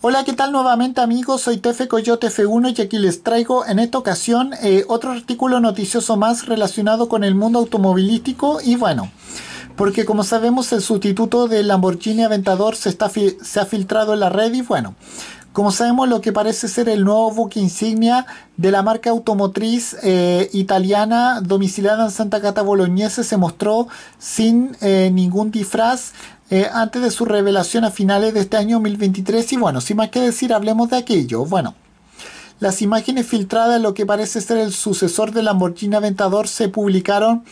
Hola, ¿qué tal nuevamente amigos? Soy Tefe Coyote F1 y aquí les traigo en esta ocasión eh, otro artículo noticioso más relacionado con el mundo automovilístico y bueno, porque como sabemos el sustituto del Lamborghini Aventador se, está se ha filtrado en la red y bueno, como sabemos, lo que parece ser el nuevo buque insignia de la marca automotriz eh, italiana domiciliada en Santa Cata se mostró sin eh, ningún disfraz eh, antes de su revelación a finales de este año 2023. Y bueno, sin más que decir, hablemos de aquello. Bueno. Las imágenes filtradas, de lo que parece ser el sucesor del Lamborghini Aventador, se publicaron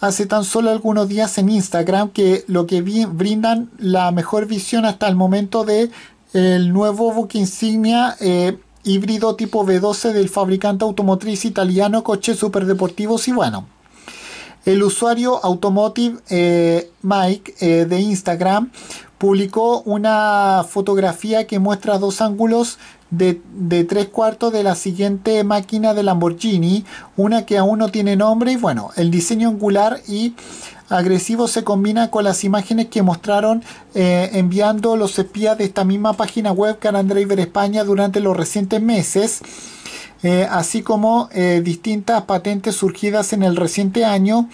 hace tan solo algunos días en Instagram, que lo que brindan la mejor visión hasta el momento de el nuevo buque insignia eh, híbrido tipo v 12 del fabricante automotriz italiano coches superdeportivos y bueno. El usuario Automotive eh, Mike eh, de Instagram publicó una fotografía que muestra dos ángulos de, de, tres cuartos de la siguiente máquina de Lamborghini, una que aún no tiene nombre y bueno, el diseño angular y agresivo se combina con las imágenes que mostraron eh, enviando los espías de esta misma página web Can Driver España durante los recientes meses. Eh, así como eh, distintas patentes surgidas en el reciente año,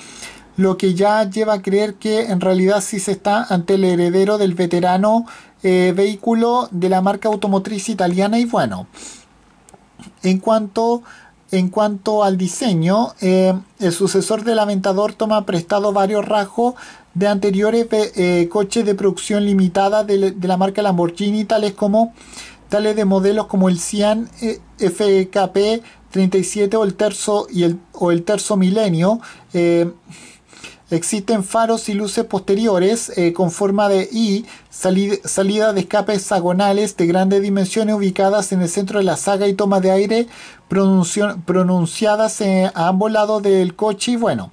lo que ya lleva a creer que en realidad sí se está ante el heredero del veterano vehículo de la marca automotriz italiana y bueno, en cuanto en cuanto al diseño, eh, el sucesor del Aventador toma prestado varios rasgos de anteriores eh, eh, coches de producción limitada de, la marca Lamborghini, tales como tales de modelos como el Cian FKP 37 o el y el, o el Terzo Milenio. Existen faros y luces posteriores eh, con forma de I, salida de escape hexagonales de grandes dimensiones ubicadas en el centro de la saga y toma de aire pronunciadas a ambos lados del coche. Y bueno,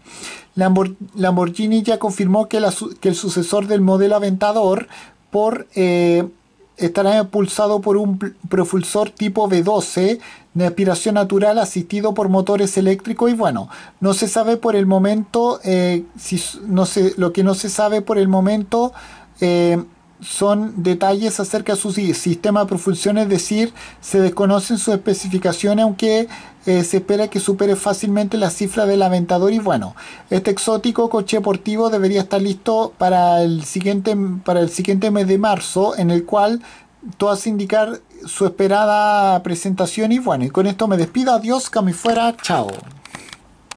Lamborghini ya confirmó que, el sucesor del modelo Aventador por eh, estará impulsado por un propulsor tipo V12 de aspiración natural asistido por motores eléctricos y bueno, no se sabe por el momento, eh, si, no sé lo que no se sabe por el momento eh, son detalles acerca de su sistema de propulsión, es decir, se desconocen sus especificaciones, aunque eh, se espera que supere fácilmente la cifra del Aventador. Y bueno, este exótico coche deportivo debería estar listo para el siguiente, para el siguiente mes de marzo, en el cual todo hace indicar su esperada presentación. Y bueno, y con esto me despido. Adiós, que Chao.